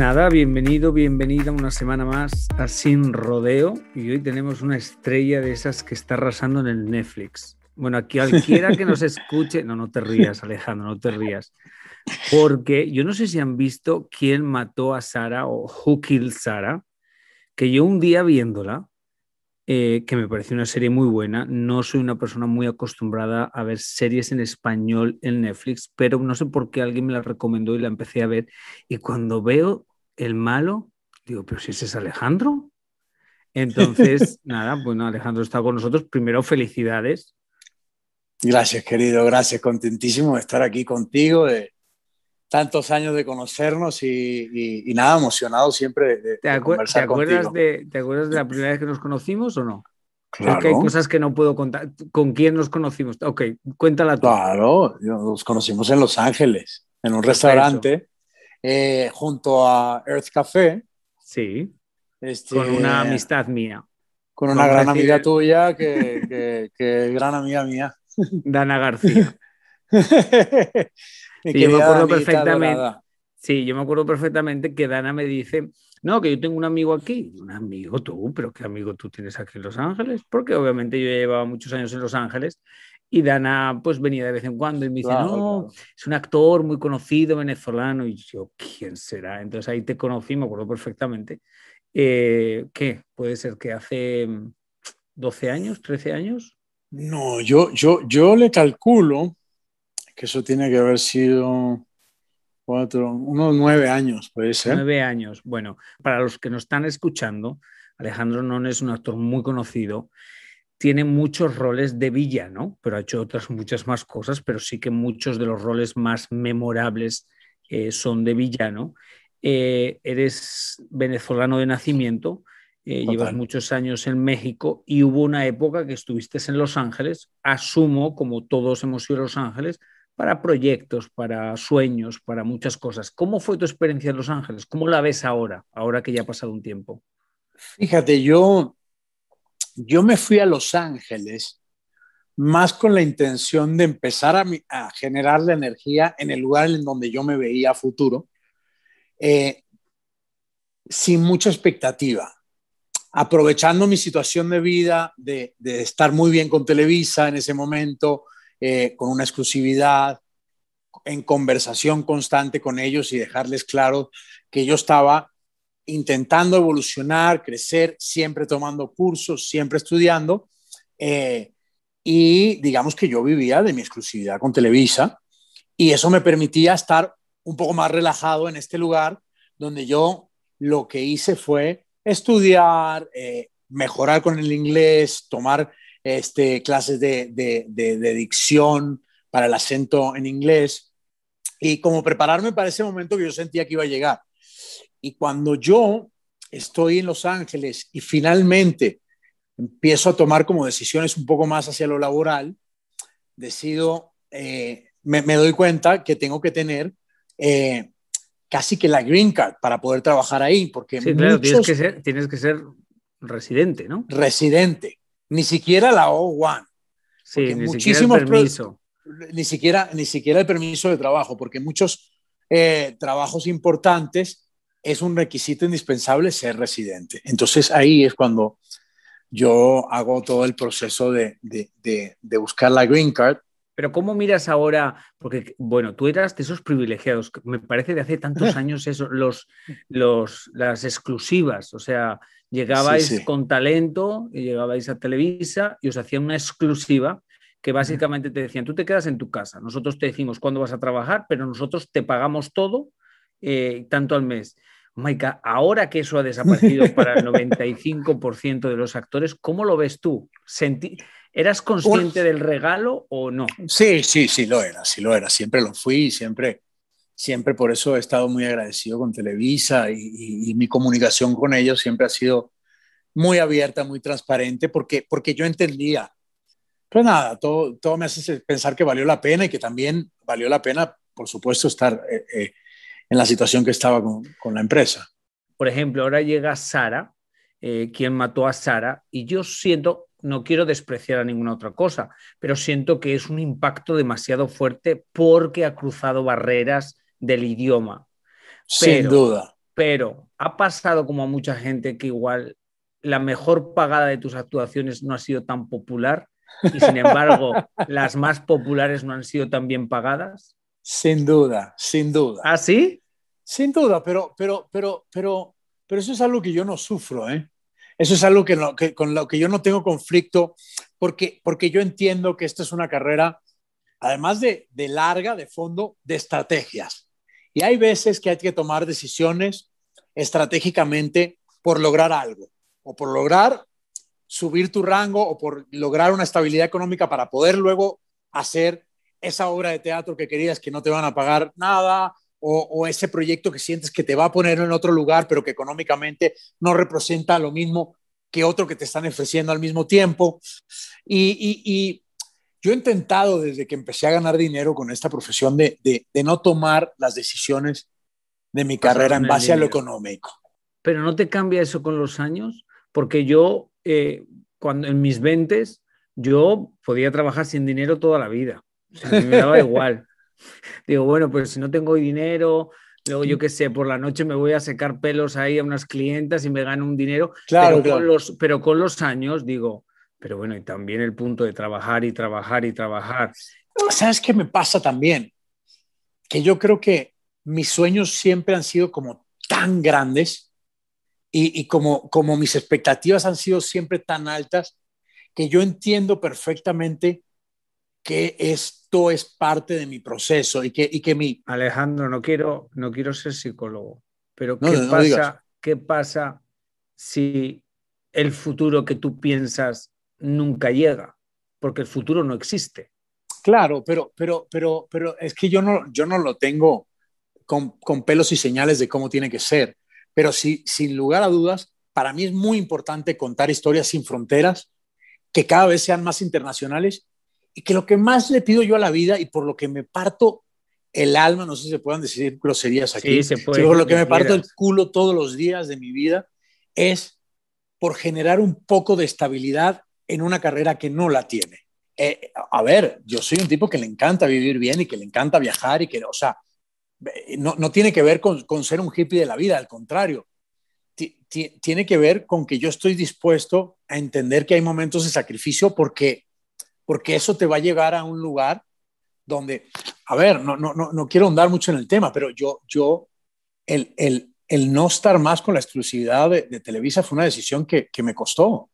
nada, bienvenido, bienvenida una semana más a Sin Rodeo. Y hoy tenemos una estrella de esas que está arrasando en el Netflix. Bueno, aquí cualquiera que nos escuche, no, no te rías, Alejandro, no te rías. Porque yo no sé si han visto quién mató a Sara o Who Killed Sara, que yo un día viéndola, eh, que me pareció una serie muy buena, no soy una persona muy acostumbrada a ver series en español en Netflix, pero no sé por qué alguien me la recomendó y la empecé a ver. Y cuando veo el malo, digo, pero si ese es Alejandro. Entonces, nada, bueno, Alejandro está con nosotros. Primero, felicidades. Gracias, querido, gracias. Contentísimo de estar aquí contigo, de tantos años de conocernos y, nada, emocionado siempre de, ¿Te, acuerdas De, la primera vez que nos conocimos o no? Claro. hay cosas que no puedo contar. ¿Con quién nos conocimos? Ok, cuéntala tú. Claro, nos conocimos en Los Ángeles, en un restaurante eh, junto a Earth Café. Sí. Este, con una amistad mía. Con una gran amiga tuya que, gran amiga mía. Dana García. sí, yo me acuerdo perfectamente. Sí, yo me acuerdo perfectamente que Dana me dice, no, que yo tengo un amigo aquí. Un amigo tú, pero ¿qué amigo tú tienes aquí en Los Ángeles? Porque obviamente yo ya llevaba muchos años en Los Ángeles y Dana, pues venía de vez en cuando y me dice, no, es un actor muy conocido venezolano. Y yo, ¿quién será? Entonces ahí te conocí, me acuerdo perfectamente. Eh, ¿Qué? Puede ser que hace 12 mm, años, 13 años. No, yo, yo, yo le calculo que eso tiene que haber sido cuatro, unos nueve años, puede ser. Nueve años. Bueno, para los que nos están escuchando, Alejandro Non es un actor muy conocido tiene muchos roles de villano, pero ha hecho otras muchas más cosas, pero sí que muchos de los roles más memorables eh, son de villano. Eh, eres venezolano de nacimiento, eh, llevas muchos años en México y hubo una época que estuviste en Los Ángeles, asumo, como todos hemos sido a Los Ángeles, para proyectos, para sueños, para muchas cosas. ¿Cómo fue tu experiencia en Los Ángeles? ¿Cómo la ves ahora, ahora que ya ha pasado un tiempo? Fíjate, yo yo me fui a Los Ángeles más con la intención de empezar a, generar la energía en el lugar en donde yo me veía futuro, eh, sin mucha expectativa, aprovechando mi situación de vida, de, estar muy bien con Televisa en ese momento, eh, con una exclusividad, en conversación constante con ellos y dejarles claro que yo estaba intentando evolucionar, crecer, siempre tomando cursos, siempre estudiando. Eh, y digamos que yo vivía de mi exclusividad con Televisa y eso me permitía estar un poco más relajado en este lugar donde yo lo que hice fue estudiar, eh, mejorar con el inglés, tomar este, clases de, dicción para el acento en inglés y como prepararme para ese momento que yo sentía que iba a llegar. Y cuando yo estoy en Los Ángeles y finalmente empiezo a tomar como decisiones un poco más hacia lo laboral, decido, eh, me, doy cuenta que tengo que tener eh, casi que la green card para poder trabajar ahí, porque... Sí, tienes que, ser, tienes que ser residente, ¿no? Residente, ni siquiera la O1. Sí, ni siquiera el permiso. Ni siquiera, ni siquiera el permiso de trabajo, porque muchos eh, trabajos importantes es un requisito indispensable ser residente. Entonces ahí es cuando yo hago todo el proceso de, buscar la green card. Pero ¿cómo miras ahora? Porque, bueno, tú eras de esos privilegiados, me parece de hace tantos años eso, los, los, las exclusivas, o sea, llegabais con talento, llegabais a Televisa y os hacían una exclusiva que básicamente te decían, tú te quedas en tu casa, nosotros te decimos cuándo vas a trabajar, pero nosotros te pagamos todo eh, tanto al mes. Maika, ahora que eso ha desaparecido para el 95% de los actores, ¿cómo lo ves tú? ¿Sentí, ¿Eras consciente del regalo o no? Sí, sí, sí lo era, sí lo era. Siempre lo fui, siempre, siempre por eso he estado muy agradecido con Televisa y, mi comunicación con ellos siempre ha sido muy abierta, muy transparente, porque, porque yo entendía. Pero pues nada, todo, todo me hace pensar que valió la pena y que también valió la pena, por supuesto, estar eh, eh, en la situación que estaba con, la empresa. Por ejemplo, ahora llega Sara, eh, quien mató a Sara, y yo siento, no quiero despreciar a ninguna otra cosa, pero siento que es un impacto demasiado fuerte porque ha cruzado barreras del idioma. Sin duda. Pero ha pasado como a mucha gente que igual la mejor pagada de tus actuaciones no ha sido tan popular y sin embargo las más populares no han sido tan bien pagadas? Sin duda, sin duda. ¿Ah, sí? Sin duda, pero, pero, pero, pero, pero eso es algo que yo no sufro, ¿eh? Eso es algo que, con lo que yo no tengo conflicto, porque, porque yo entiendo que esta es una carrera, además de larga, de fondo, de estrategias. Y hay veces que hay que tomar decisiones estratégicamente por lograr algo, o por lograr subir tu rango, o por lograr una estabilidad económica para poder luego hacer esa obra de teatro que querías que no te van a pagar nada, o, ese proyecto que sientes que te va a poner en otro lugar, pero que económicamente no representa lo mismo que otro que te están ofreciendo al mismo tiempo. Y, yo he intentado desde que empecé a ganar dinero con esta profesión de, no tomar las decisiones de mi carrera en base a lo económico. Pero no te cambia eso con los años, porque yo, eh, cuando en mis 20, yo podía trabajar sin dinero toda la vida me daba igual. Digo, bueno, pues si no tengo dinero, luego yo qué sé, por la noche me voy a secar pelos ahí a unas clientas y me gano un dinero. Claro, pero, Con los, pero con los años, digo, pero bueno, y también el punto de trabajar y trabajar y trabajar. ¿Sabes qué me pasa también? Que yo creo que mis sueños siempre han sido como tan grandes y, y como, como mis expectativas han sido siempre tan altas que yo entiendo perfectamente que esto es parte de mi proceso y que, y que mi... Alejandro, no quiero, no quiero ser psicólogo, pero ¿qué, pasa, ¿qué pasa si el futuro que tú piensas nunca llega? Porque el futuro no existe. Claro, pero, pero, pero, pero es que yo no, yo no lo tengo con, con pelos y señales de cómo tiene que ser. Pero sí, sin lugar a dudas, para mí es muy importante contar historias sin fronteras, que cada vez sean más internacionales y que lo que más le pido yo a la vida y por lo que me parto el alma, no sé si se puedan decir groserías aquí, sí, por lo que me parto el culo todos los días de mi vida es por generar un poco de estabilidad en una carrera que no la tiene. Eh, a ver, yo soy un tipo que le encanta vivir bien y que le encanta viajar y que, o sea, eh, no, tiene que ver con, con, ser un hippie de la vida, al contrario, tiene que ver con que yo estoy dispuesto a entender que hay momentos de sacrificio porque porque eso te va a llegar a un lugar donde, a ver, no, no, no, quiero ahondar mucho en el tema, pero yo, yo el, no estar más con la exclusividad de, Televisa fue una decisión que, me costó.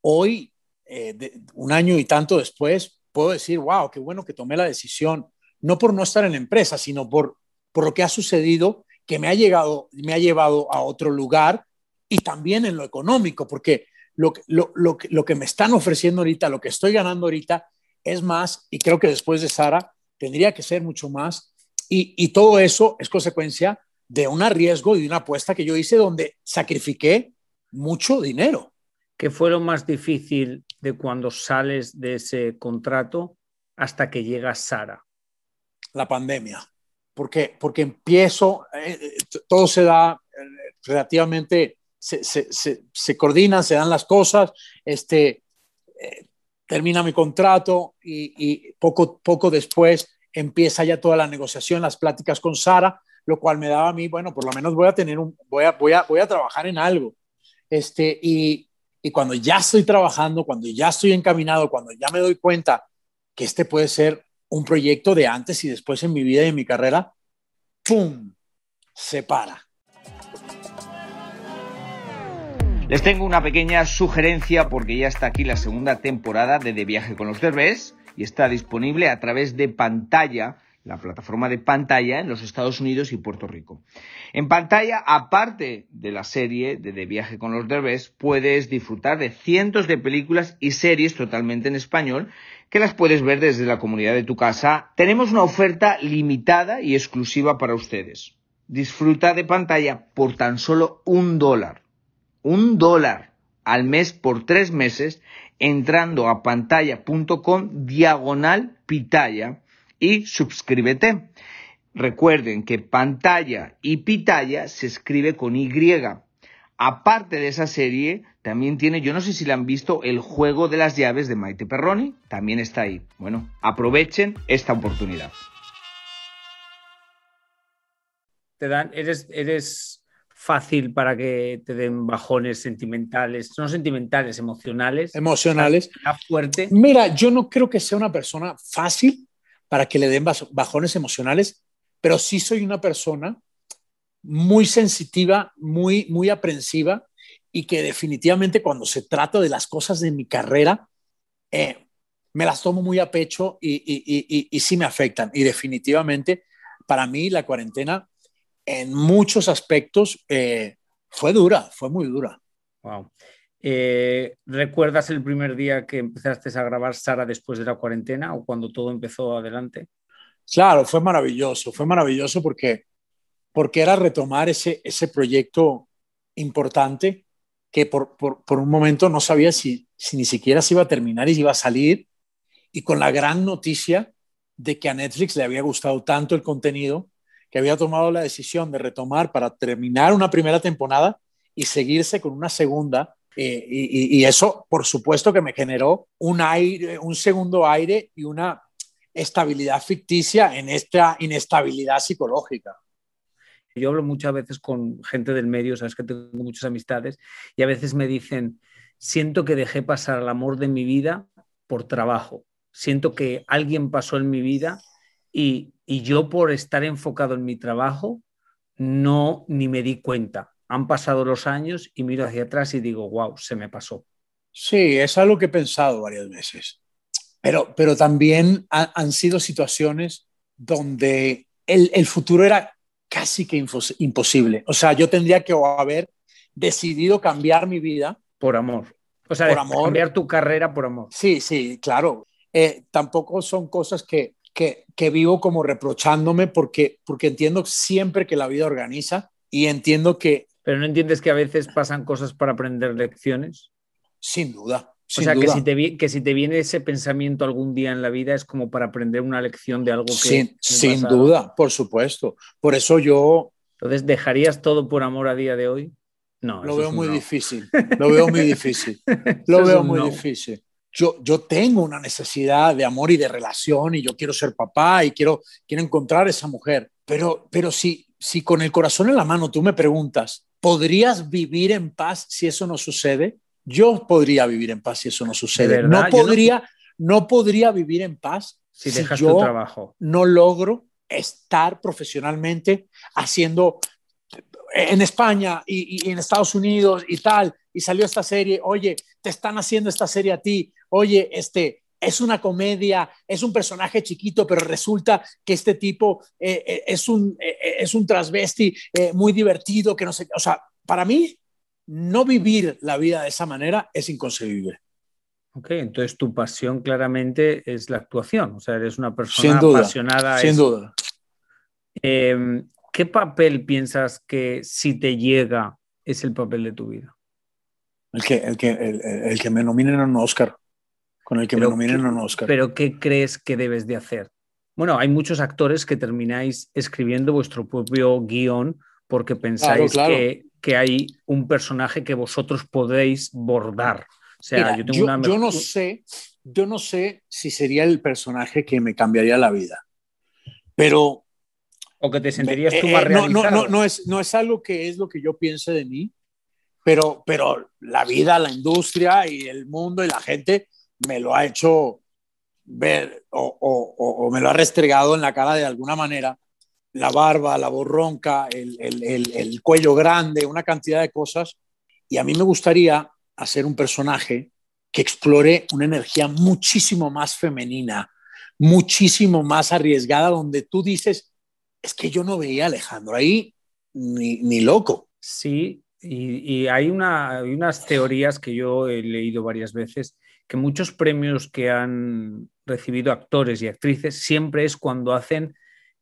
Hoy, eh, un año y tanto después, puedo decir, wow, qué bueno que tomé la decisión, no por no estar en la empresa, sino por, por lo que ha sucedido, que me ha, llegado, me ha llevado a otro lugar y también en lo económico, porque lo, lo, que me están ofreciendo ahorita, lo que estoy ganando ahorita, es más, y creo que después de Sara tendría que ser mucho más, y, todo eso es consecuencia de un arriesgo y de una apuesta que yo hice donde sacrifiqué mucho dinero. ¿Qué fue lo más difícil de cuando sales de ese contrato hasta que llega Sara? La pandemia, porque, porque empiezo, eh, eh, todo se da eh, relativamente se, coordinan, se dan las cosas, este, eh, termina mi contrato y, poco, poco después empieza ya toda la negociación, las pláticas con Sara, lo cual me daba a mí, bueno, por lo menos voy a tener un, voy a, voy a, trabajar en algo. Este, y, y cuando ya estoy trabajando, cuando ya estoy encaminado, cuando ya me doy cuenta que este puede ser un proyecto de antes y después en mi vida y en mi carrera, ¡pum! Se para. Les tengo una pequeña sugerencia porque ya está aquí la segunda temporada de De Viaje con los Derbés y está disponible a través de pantalla, la plataforma de pantalla en los Estados Unidos y Puerto Rico. En pantalla, aparte de la serie de De Viaje con los Derbés, puedes disfrutar de cientos de películas y series totalmente en español que las puedes ver desde la comunidad de tu casa. Tenemos una oferta limitada y exclusiva para ustedes. Disfruta de pantalla por tan solo un dólar un dólar al mes por tres meses entrando a pantalla.com diagonal pitaya y suscríbete. Recuerden que pantalla y pitaya se escribe con Y. Aparte de esa serie, también tiene, yo no sé si la han visto, El juego de las llaves de Maite Perroni, también está ahí. Bueno, aprovechen esta oportunidad. Te dan, eres, eres fácil para que te den bajones sentimentales, no sentimentales, emocionales. Emocionales. fuerte. Mira, yo no creo que sea una persona fácil para que le den bajones emocionales, pero sí soy una persona muy sensitiva, muy, muy aprensiva y que definitivamente cuando se trata de las cosas de mi carrera, eh, me las tomo muy a pecho y, y, y, sí me afectan. Y definitivamente, para mí, la cuarentena en muchos aspectos eh, fue dura, fue muy dura. Wow. Eh, ¿Recuerdas el primer día que empezaste a grabar Sara después de la cuarentena o cuando todo empezó adelante? Claro, fue maravilloso, fue maravilloso porque, porque era retomar ese, ese proyecto importante que por, un momento no sabía si, si ni siquiera se iba a terminar y si iba a salir, y con la gran noticia de que a Netflix le había gustado tanto el contenido había tomado la decisión de retomar para terminar una primera temporada y seguirse con una segunda. Eh, y, y, eso, por supuesto, que me generó un, aire, un segundo aire y una estabilidad ficticia en esta inestabilidad psicológica. Yo hablo muchas veces con gente del medio, sabes que tengo muchas amistades, y a veces me dicen, siento que dejé pasar el amor de mi vida por trabajo, siento que alguien pasó en mi vida y y yo por estar enfocado en mi trabajo no ni me di cuenta. Han pasado los años y miro hacia atrás y digo, wow, se me pasó. Sí, es algo que he pensado varias veces, pero, pero también han sido situaciones donde el, futuro era casi que imposible. O sea, yo tendría que haber decidido cambiar mi vida. Por amor. O sea, cambiar tu carrera por amor. Sí, sí, claro. Eh, tampoco son cosas que que, vivo como reprochándome porque, porque entiendo siempre que la vida organiza y entiendo que... Pero no entiendes que a veces pasan cosas para aprender lecciones. Sin duda. Sin o sea, Que, si te, que si te viene ese pensamiento algún día en la vida es como para aprender una lección de algo que... Sin, duda, por supuesto. Por eso yo... Entonces, ¿dejarías todo por amor a día de hoy? No, lo veo muy difícil. Lo veo muy difícil. Lo veo muy difícil yo, tengo una necesidad de amor y de relación y yo quiero ser papá y quiero, quiero encontrar esa mujer. Pero, pero si, si con el corazón en la mano tú me preguntas, ¿podrías vivir en paz si eso no sucede? Yo podría vivir en paz si eso no sucede. no podría, no... podría vivir en paz si, dejas tu trabajo. no logro estar profesionalmente haciendo eh, en España y, y, en Estados Unidos y tal, y salió esta serie, oye, te están haciendo esta serie a ti, oye, este, es una comedia, es un personaje chiquito, pero resulta que este tipo eh, eh, es, un, eh, es un transvesti muy divertido, que no sé, o sea, para mí, no vivir la vida de esa manera es inconcebible. Ok, entonces tu pasión claramente es la actuación, o sea, eres una persona sin duda, apasionada. Sin duda. Em, ¿Qué papel piensas que si te llega es el papel de tu vida? El que, el que, el, el que me nominen a un Oscar. Con el que pero, me nominen Oscar. Pero ¿qué crees que debes de hacer? Bueno, hay muchos actores que termináis escribiendo vuestro propio guión porque pensáis Que, que, hay un personaje que vosotros podéis bordar. O sea, yo, tengo yo, no sé, yo no sé si sería el personaje que me cambiaría la vida, pero... O que te sentirías eh, tú eh, más no, no, no, no, es, no es algo que es lo que yo piense de mí, pero, pero la vida, la industria y el mundo y la gente me lo ha hecho ver o, me lo ha restregado en la cara de alguna manera, la barba, la borronca, el, el, cuello grande, una cantidad de cosas. Y a mí me gustaría hacer un personaje que explore una energía muchísimo más femenina, muchísimo más arriesgada, donde tú dices, es que yo no veía a Alejandro ahí ni, loco. Sí, y, hay, una, hay, unas teorías que yo he leído varias veces que muchos premios que han recibido actores y actrices siempre es cuando hacen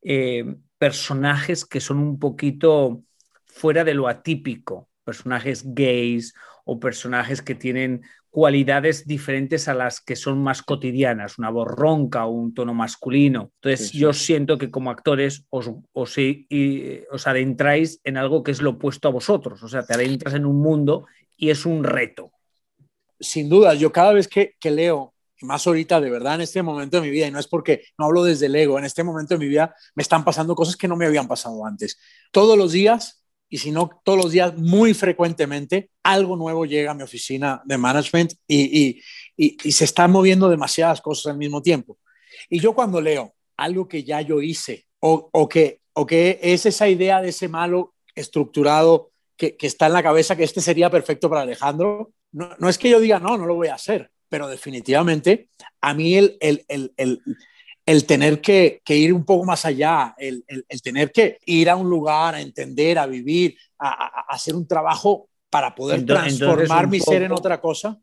eh, personajes que son un poquito fuera de lo atípico, personajes gays o personajes que tienen cualidades diferentes a las que son más cotidianas, una voz ronca o un tono masculino. Entonces yo siento que como actores os, os, eh, eh, os adentráis en algo que es lo opuesto a vosotros, o sea, te adentras en un mundo y es un reto sin duda, yo cada vez que, leo, más ahorita de verdad en este momento de mi vida, y no es porque no hablo desde el ego, en este momento de mi vida me están pasando cosas que no me habían pasado antes. Todos los días, y si no todos los días, muy frecuentemente, algo nuevo llega a mi oficina de management y, se están moviendo demasiadas cosas al mismo tiempo. Y yo cuando leo algo que ya yo hice o, que, o que es esa idea de ese malo estructurado que, que, está en la cabeza, que este sería perfecto para Alejandro, no, es que yo diga, no, no lo voy a hacer, pero definitivamente a mí el, tener que, ir un poco más allá, el, tener que ir a un lugar, a entender, a vivir, a, hacer un trabajo para poder transformar mi ser en otra cosa.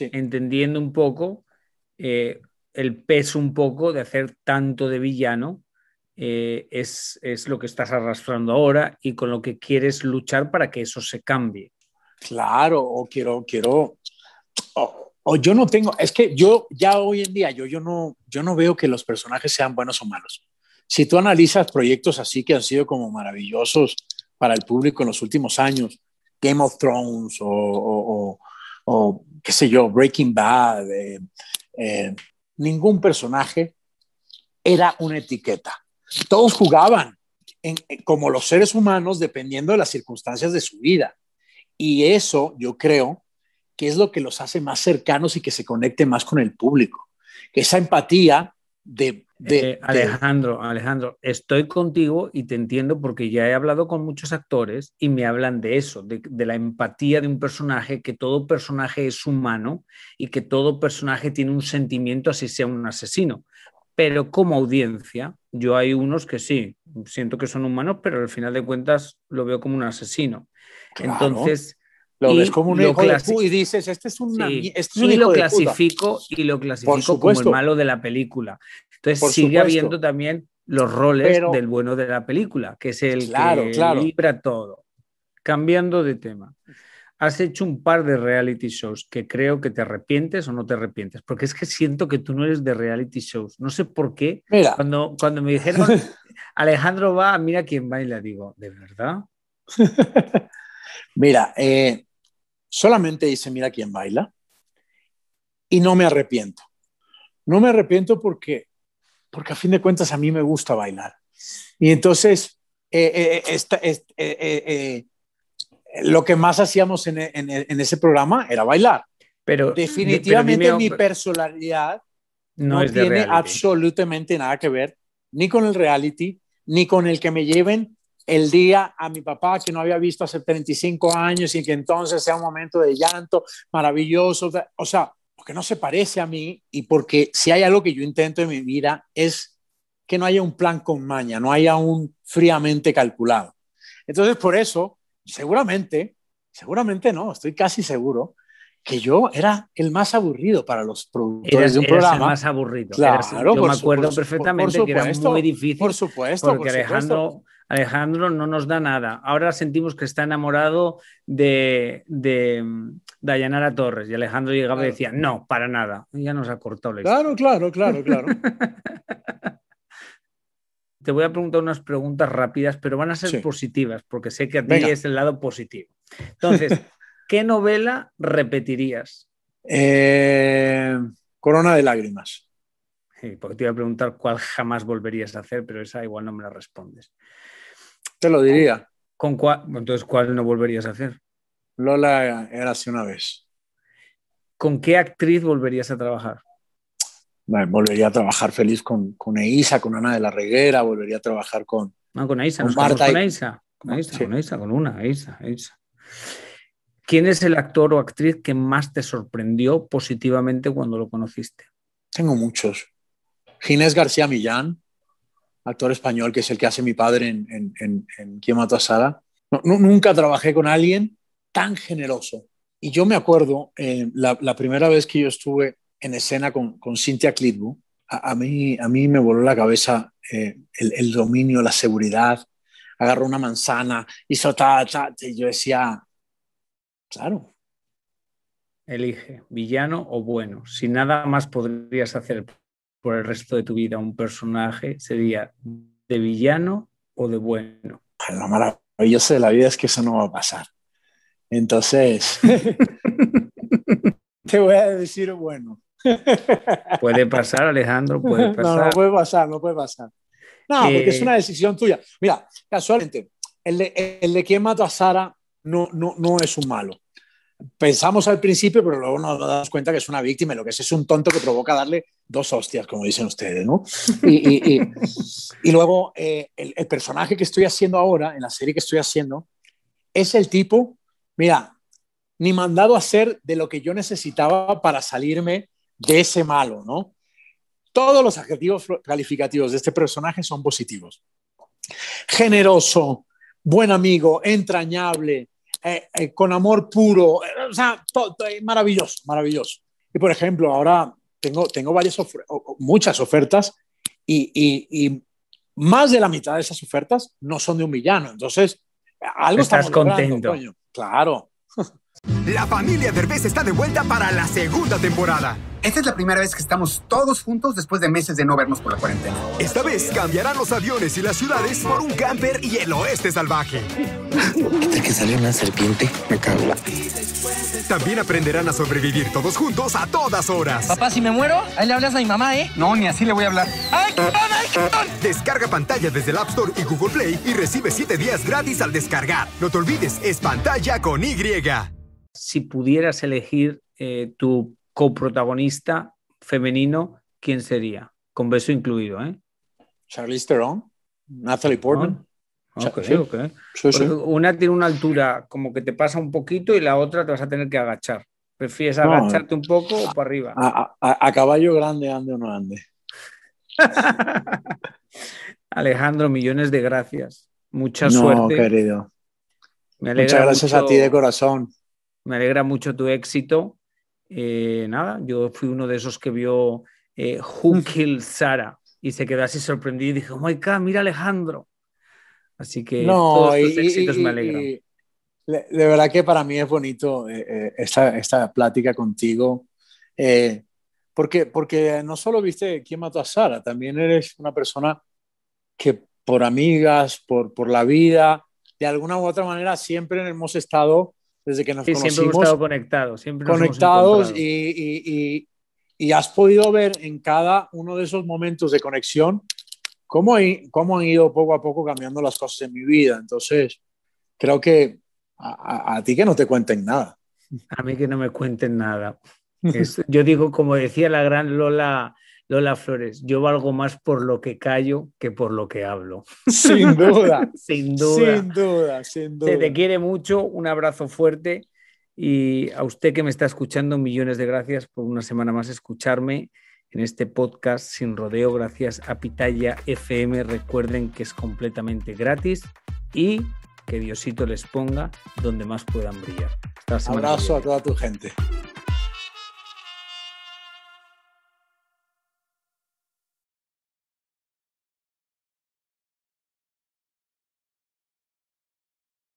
Entendiendo un poco eh, el peso un poco de hacer tanto de villano eh, es, es, lo que estás arrastrando ahora y con lo que quieres luchar para que eso se cambie. Claro, o quiero, quiero, o, yo no tengo, es que yo ya hoy en día, yo, yo, no, veo que los personajes sean buenos o malos. Si tú analizas proyectos así que han sido como maravillosos para el público en los últimos años, Game of Thrones o, qué sé yo, Breaking Bad, eh, eh, ningún personaje era una etiqueta. Todos jugaban como los seres humanos dependiendo de las circunstancias de su vida. Y eso yo creo que es lo que los hace más cercanos y que se conecte más con el público. esa empatía de... Alejandro, Alejandro, estoy contigo y te entiendo porque ya he hablado con muchos actores y me hablan de eso, de, de la empatía de un personaje, que todo personaje es humano y que todo personaje tiene un sentimiento, así sea un asesino. Pero como audiencia, yo hay unos que sí, siento que son humanos, pero al final de cuentas lo veo como un asesino. Entonces... Lo como un y dices, este es, un este lo clasifico Y lo clasifico como el malo de la película. Entonces sigue habiendo también los roles del bueno de la película, que es el que libra todo. Cambiando de tema has hecho un par de reality shows que creo que te arrepientes o no te arrepientes, porque es que siento que tú no eres de reality shows. No sé por qué. Cuando, cuando me dijeron, Alejandro va, mira quién baila, digo, ¿de verdad? mira, eh, solamente dice mira quién baila y no me arrepiento. No me arrepiento porque, porque a fin de cuentas a mí me gusta bailar. Y entonces, eh, eh, eh esta, lo que más hacíamos en, ese programa era bailar. Pero definitivamente mi personalidad no, no tiene absolutamente nada que ver ni con el reality, ni con el que me lleven el día a mi papá que no había visto hace 35 años y que entonces sea un momento de llanto maravilloso. O sea, porque no se parece a mí y porque si hay algo que yo intento en mi vida es que no haya un plan con maña, no haya un fríamente calculado. Entonces, por eso seguramente, seguramente no, estoy casi seguro que yo era el más aburrido para los productores de un programa. El más aburrido. Claro, yo me acuerdo perfectamente que era muy difícil. Por supuesto, porque Alejandro, Alejandro no nos da nada. Ahora sentimos que está enamorado de, de mm, Dayanara Torres y Alejandro llegaba y decía, no, para nada. ya nos ha cortado la historia. Claro, claro, claro, claro. te voy a preguntar unas preguntas rápidas, pero van a ser positivas, porque sé que a ti es el lado positivo. Entonces, ¿qué novela repetirías? Eh, Corona de lágrimas. porque te iba a preguntar cuál jamás volverías a hacer, pero esa igual no me la respondes. Te lo diría. ¿Con entonces, ¿cuál no volverías a hacer? Lola era así una vez. ¿Con qué actriz volverías a trabajar? volvería a trabajar feliz con, con Eisa, con Ana de la Reguera, volvería a trabajar con, con Eisa, con Marta. Con Eisa, con, Eisa, con, con una, Eisa, Eisa. ¿Quién es el actor o actriz que más te sorprendió positivamente cuando lo conociste? Tengo muchos. Ginés García Millán, actor español, que es el que hace mi padre en, en, en, en ¿Quién mató a Sara? nunca trabajé con alguien tan generoso. Y yo me acuerdo, eh, la, la primera vez que yo estuve en escena con, con Cynthia Clitwood, a, mí, a mí me voló la cabeza eh, el, dominio, la seguridad. Agarró una manzana, hizo ta, y yo decía, claro. Elige, villano o bueno. Si nada más podrías hacer por el resto de tu vida un personaje, sería de villano o de bueno. Lo maravilloso de la vida es que eso no va a pasar. Entonces, te voy a decir bueno. Puede pasar, Alejandro, puede pasar. No, no puede pasar, no puede pasar. No, porque es eh, una decisión tuya. Mira, casualmente, el de, el de mató a Sara no, no, no es un malo. Pensamos al principio, pero luego nos damos cuenta que es una víctima y lo que es es un tonto que provoca darle dos hostias, como dicen ustedes, ¿no? Y, y, y, y luego, eh, el, el personaje que estoy haciendo ahora, en la serie que estoy haciendo, es el tipo, mira, ni mandado a hacer de lo que yo necesitaba para salirme de ese malo, ¿no? Todos los adjetivos calificativos de este personaje son positivos. Generoso, buen amigo, entrañable, eh, eh, con amor puro, eh, o sea, maravilloso, maravilloso. Y por ejemplo, ahora tengo, tengo varias muchas ofertas y, más de la mitad de esas ofertas no son de un villano. Entonces, algo estás contento. Claro. La familia Derbez está de vuelta para la segunda temporada. Esta es la primera vez que estamos todos juntos después de meses de no vernos por la cuarentena. Esta vez cambiarán los aviones y las ciudades por un camper y el oeste salvaje. ¿Qué que salió una serpiente? Me cago. También aprenderán a sobrevivir todos juntos a todas horas. Papá, si me muero, ahí le hablas a mi mamá, ¿eh? No, ni así le voy a hablar. ¡Ay, qué ay, Descarga pantalla desde el App Store y Google Play y recibe 7 días gratis al descargar. No te olvides, es pantalla con Y. Si pudieras elegir eh, tu coprotagonista femenino, ¿quién sería? Con beso incluido, ¿eh? Charlize Theron, Natalie Portman. Ah, una tiene una altura como que te pasa un poquito y la otra te vas a tener que agachar. ¿Prefieres agacharte un poco o para arriba? A, caballo grande ande o no ande. Alejandro, millones de gracias. Mucha suerte. Querido. Muchas gracias a ti de corazón. Me alegra mucho tu éxito eh, nada, yo fui uno de esos que vio eh, Sara y se quedó así sorprendido y dijo oh my mira Alejandro. Así que todos me de verdad que para mí es bonito eh, eh, esta, plática contigo, porque, porque no solo viste quién mató a Sara, también eres una persona que por amigas, por, por la vida, de alguna u otra manera siempre hemos estado desde que nos sí, Siempre hemos estado conectados, siempre conectados y, y, y, has podido ver en cada uno de esos momentos de conexión cómo, cómo han ido poco a poco cambiando las cosas en mi vida. Entonces, creo que a, a, a ti que no te cuenten nada. A mí que no me cuenten nada. yo digo, como decía la gran Lola Lola Flores, yo valgo más por lo que callo que por lo que hablo. Sin duda. sin duda. Sin duda, Se te quiere mucho, un abrazo fuerte y a usted que me está escuchando, millones de gracias por una semana más escucharme en este podcast sin rodeo, gracias a Pitaya FM. Recuerden que es completamente gratis y que Diosito les ponga donde más puedan brillar. un Abrazo a toda tu gente.